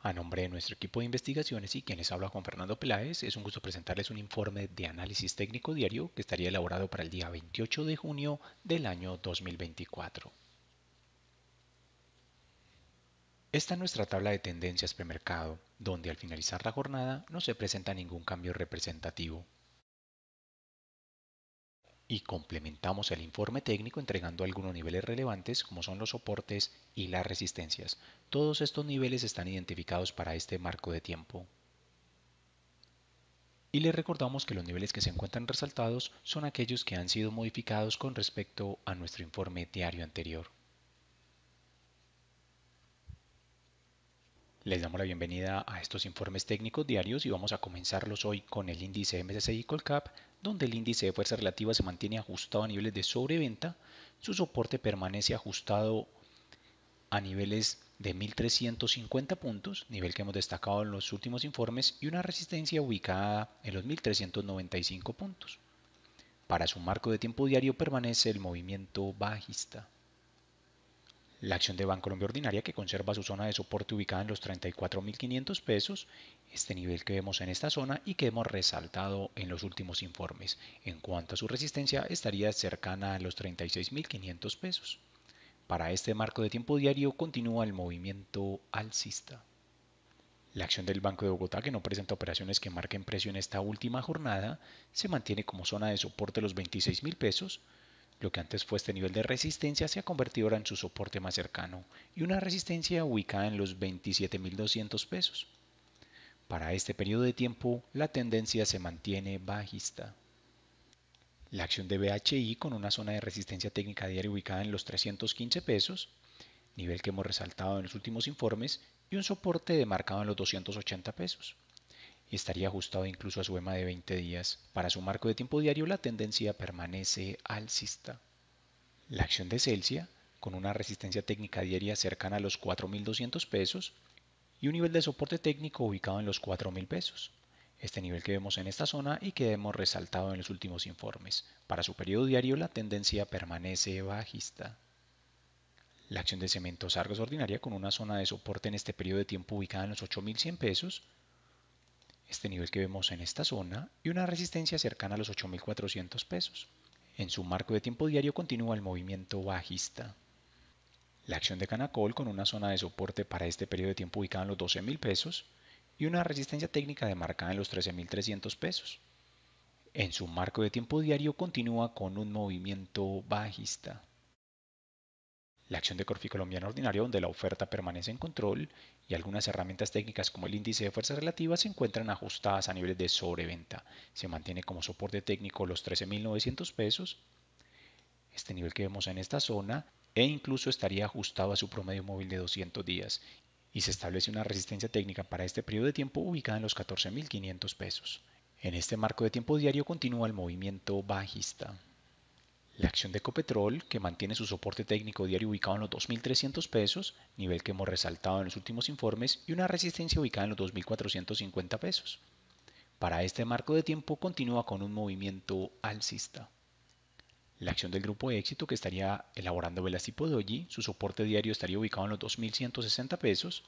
A nombre de nuestro equipo de investigaciones y quienes habla con Fernando Peláez, es un gusto presentarles un informe de análisis técnico diario que estaría elaborado para el día 28 de junio del año 2024. Esta es nuestra tabla de tendencias premercado, donde al finalizar la jornada no se presenta ningún cambio representativo y complementamos el informe técnico entregando algunos niveles relevantes como son los soportes y las resistencias. Todos estos niveles están identificados para este marco de tiempo. Y les recordamos que los niveles que se encuentran resaltados son aquellos que han sido modificados con respecto a nuestro informe diario anterior. Les damos la bienvenida a estos informes técnicos diarios y vamos a comenzarlos hoy con el índice MSCI Colcap, donde el índice de fuerza relativa se mantiene ajustado a niveles de sobreventa, su soporte permanece ajustado a niveles de 1350 puntos, nivel que hemos destacado en los últimos informes, y una resistencia ubicada en los 1395 puntos. Para su marco de tiempo diario permanece el movimiento bajista la acción de colombia Ordinaria que conserva su zona de soporte ubicada en los 34.500 pesos, este nivel que vemos en esta zona y que hemos resaltado en los últimos informes. En cuanto a su resistencia, estaría cercana a los 36.500 pesos. Para este marco de tiempo diario continúa el movimiento alcista. La acción del Banco de Bogotá, que no presenta operaciones que marquen precio en esta última jornada, se mantiene como zona de soporte los 26.000 pesos, lo que antes fue este nivel de resistencia se ha convertido ahora en su soporte más cercano y una resistencia ubicada en los 27.200 pesos. Para este periodo de tiempo, la tendencia se mantiene bajista. La acción de BHI con una zona de resistencia técnica diaria ubicada en los 315 pesos, nivel que hemos resaltado en los últimos informes, y un soporte demarcado en los 280 pesos y estaría ajustado incluso a su EMA de 20 días. Para su marco de tiempo diario la tendencia permanece alcista. La acción de Celsia, con una resistencia técnica diaria cercana a los 4.200 pesos y un nivel de soporte técnico ubicado en los 4.000 pesos. Este nivel que vemos en esta zona y que hemos resaltado en los últimos informes. Para su periodo diario la tendencia permanece bajista. La acción de cementos Argos ordinaria con una zona de soporte en este periodo de tiempo ubicada en los 8.100 pesos este nivel que vemos en esta zona, y una resistencia cercana a los 8.400 pesos. En su marco de tiempo diario continúa el movimiento bajista. La acción de Canacol con una zona de soporte para este periodo de tiempo ubicada en los 12.000 pesos y una resistencia técnica demarcada en los 13.300 pesos. En su marco de tiempo diario continúa con un movimiento bajista la acción de Corfi Colombiano Ordinario, donde la oferta permanece en control y algunas herramientas técnicas como el índice de fuerza relativa se encuentran ajustadas a niveles de sobreventa. Se mantiene como soporte técnico los 13.900 pesos, este nivel que vemos en esta zona, e incluso estaría ajustado a su promedio móvil de 200 días. Y se establece una resistencia técnica para este periodo de tiempo ubicada en los 14.500 pesos. En este marco de tiempo diario continúa el movimiento bajista. La acción de Ecopetrol, que mantiene su soporte técnico diario ubicado en los 2.300 pesos, nivel que hemos resaltado en los últimos informes, y una resistencia ubicada en los 2.450 pesos. Para este marco de tiempo continúa con un movimiento alcista. La acción del grupo éxito que estaría elaborando velas de Doji, su soporte diario estaría ubicado en los 2.160 pesos,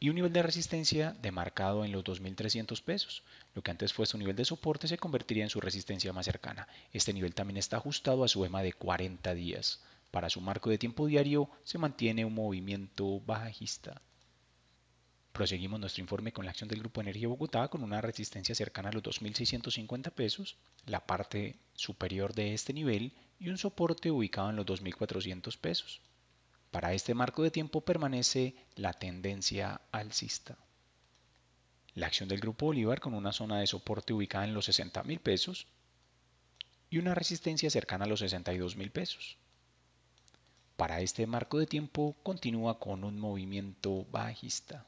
y un nivel de resistencia demarcado en los 2.300 pesos. Lo que antes fue su nivel de soporte se convertiría en su resistencia más cercana. Este nivel también está ajustado a su EMA de 40 días. Para su marco de tiempo diario se mantiene un movimiento bajista. Proseguimos nuestro informe con la acción del Grupo Energía Bogotá con una resistencia cercana a los 2.650 pesos, la parte superior de este nivel y un soporte ubicado en los 2.400 pesos. Para este marco de tiempo permanece la tendencia alcista. La acción del grupo Bolívar con una zona de soporte ubicada en los 60.000 mil pesos y una resistencia cercana a los 62 mil pesos. Para este marco de tiempo continúa con un movimiento bajista.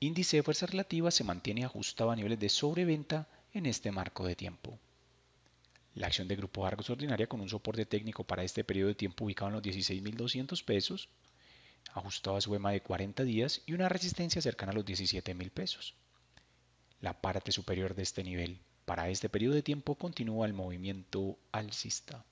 Índice de fuerza relativa se mantiene ajustado a niveles de sobreventa en este marco de tiempo. La acción de grupo Argos ordinaria con un soporte técnico para este periodo de tiempo ubicado en los 16.200 pesos, ajustado a su EMA de 40 días y una resistencia cercana a los 17.000 pesos. La parte superior de este nivel para este periodo de tiempo continúa el movimiento alcista.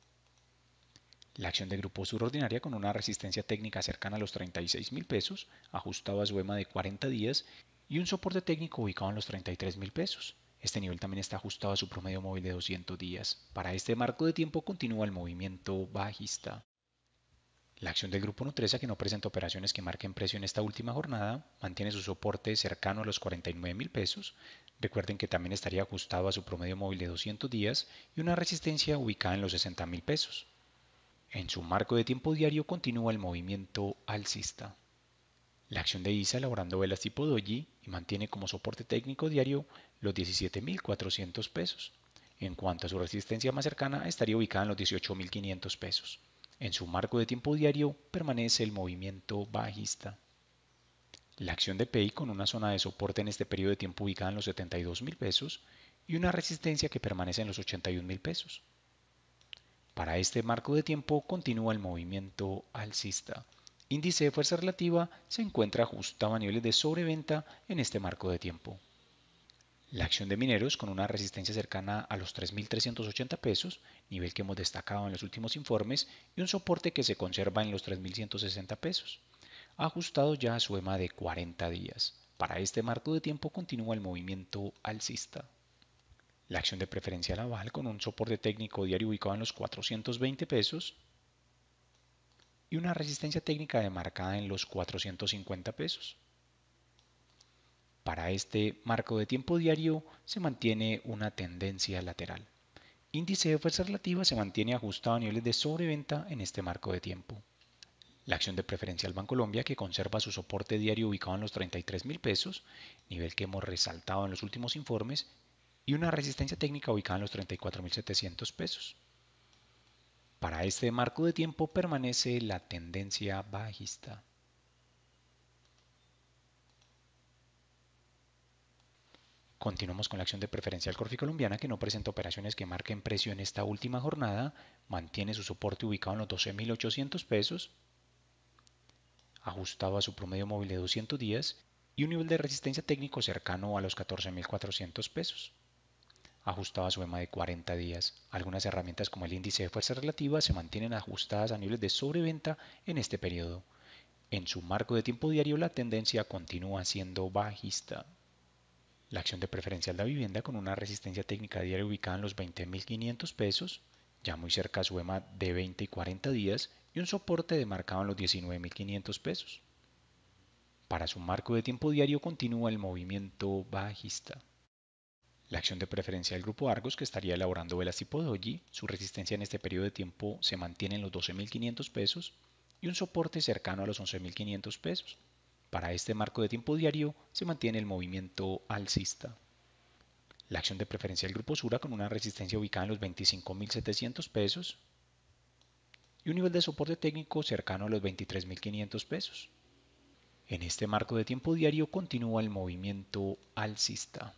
La acción de grupo sur ordinaria con una resistencia técnica cercana a los 36.000 pesos, ajustado a su EMA de 40 días y un soporte técnico ubicado en los 33.000 pesos. Este nivel también está ajustado a su promedio móvil de 200 días. Para este marco de tiempo continúa el movimiento bajista. La acción del grupo Nutresa, que no presenta operaciones que marquen precio en esta última jornada, mantiene su soporte cercano a los 49 mil pesos. Recuerden que también estaría ajustado a su promedio móvil de 200 días y una resistencia ubicada en los 60 mil pesos. En su marco de tiempo diario continúa el movimiento alcista. La acción de ISA elaborando velas tipo doji y mantiene como soporte técnico diario los 17.400 pesos. En cuanto a su resistencia más cercana, estaría ubicada en los 18.500 pesos. En su marco de tiempo diario permanece el movimiento bajista. La acción de PEI con una zona de soporte en este periodo de tiempo ubicada en los 72,000 pesos y una resistencia que permanece en los 81,000 pesos. Para este marco de tiempo continúa el movimiento alcista índice de fuerza relativa se encuentra ajustado a niveles de sobreventa en este marco de tiempo. La acción de mineros con una resistencia cercana a los 3.380 pesos, nivel que hemos destacado en los últimos informes, y un soporte que se conserva en los 3.160 pesos, ajustado ya a su EMA de 40 días. Para este marco de tiempo continúa el movimiento alcista. La acción de preferencia Naval con un soporte técnico diario ubicado en los 420 pesos, y una resistencia técnica demarcada en los 450 pesos. Para este marco de tiempo diario se mantiene una tendencia lateral. Índice de fuerza relativa se mantiene ajustado a niveles de sobreventa en este marco de tiempo. La acción de preferencial Bancolombia, que conserva su soporte diario ubicado en los 33 mil pesos, nivel que hemos resaltado en los últimos informes, y una resistencia técnica ubicada en los 34.700 pesos. Para este marco de tiempo permanece la tendencia bajista. Continuamos con la acción de preferencial colombiana, que no presenta operaciones que marquen precio en esta última jornada, mantiene su soporte ubicado en los 12.800 pesos, ajustado a su promedio móvil de 210 días y un nivel de resistencia técnico cercano a los 14.400 pesos ajustado a su EMA de 40 días. Algunas herramientas como el índice de fuerza relativa se mantienen ajustadas a niveles de sobreventa en este periodo. En su marco de tiempo diario la tendencia continúa siendo bajista. La acción de preferencial de la vivienda con una resistencia técnica diaria ubicada en los 20.500 pesos, ya muy cerca a su EMA de 20 y 40 días, y un soporte demarcado en los 19.500 pesos. Para su marco de tiempo diario continúa el movimiento bajista. La acción de preferencia del grupo Argos, que estaría elaborando velas tipo doji, su resistencia en este periodo de tiempo se mantiene en los 12.500 pesos y un soporte cercano a los 11.500 pesos. Para este marco de tiempo diario se mantiene el movimiento alcista. La acción de preferencia del grupo Sura con una resistencia ubicada en los 25.700 pesos y un nivel de soporte técnico cercano a los 23.500 pesos. En este marco de tiempo diario continúa el movimiento alcista.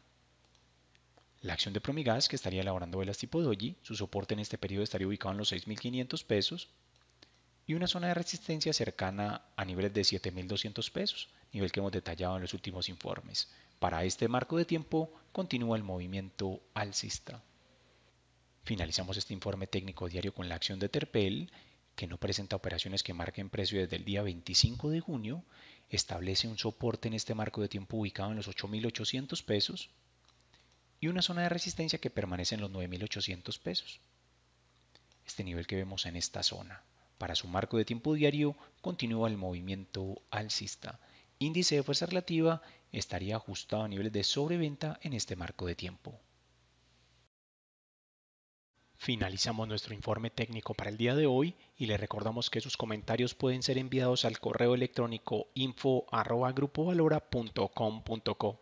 La acción de Promigas, que estaría elaborando velas tipo doji, su soporte en este periodo estaría ubicado en los 6.500 pesos y una zona de resistencia cercana a niveles de 7.200 pesos, nivel que hemos detallado en los últimos informes. Para este marco de tiempo continúa el movimiento alcista. Finalizamos este informe técnico diario con la acción de Terpel, que no presenta operaciones que marquen precio desde el día 25 de junio, establece un soporte en este marco de tiempo ubicado en los 8.800 pesos, y una zona de resistencia que permanece en los 9.800 pesos. Este nivel que vemos en esta zona. Para su marco de tiempo diario continúa el movimiento alcista. Índice de fuerza relativa estaría ajustado a niveles de sobreventa en este marco de tiempo. Finalizamos nuestro informe técnico para el día de hoy y le recordamos que sus comentarios pueden ser enviados al correo electrónico info.grupovalora.com.co.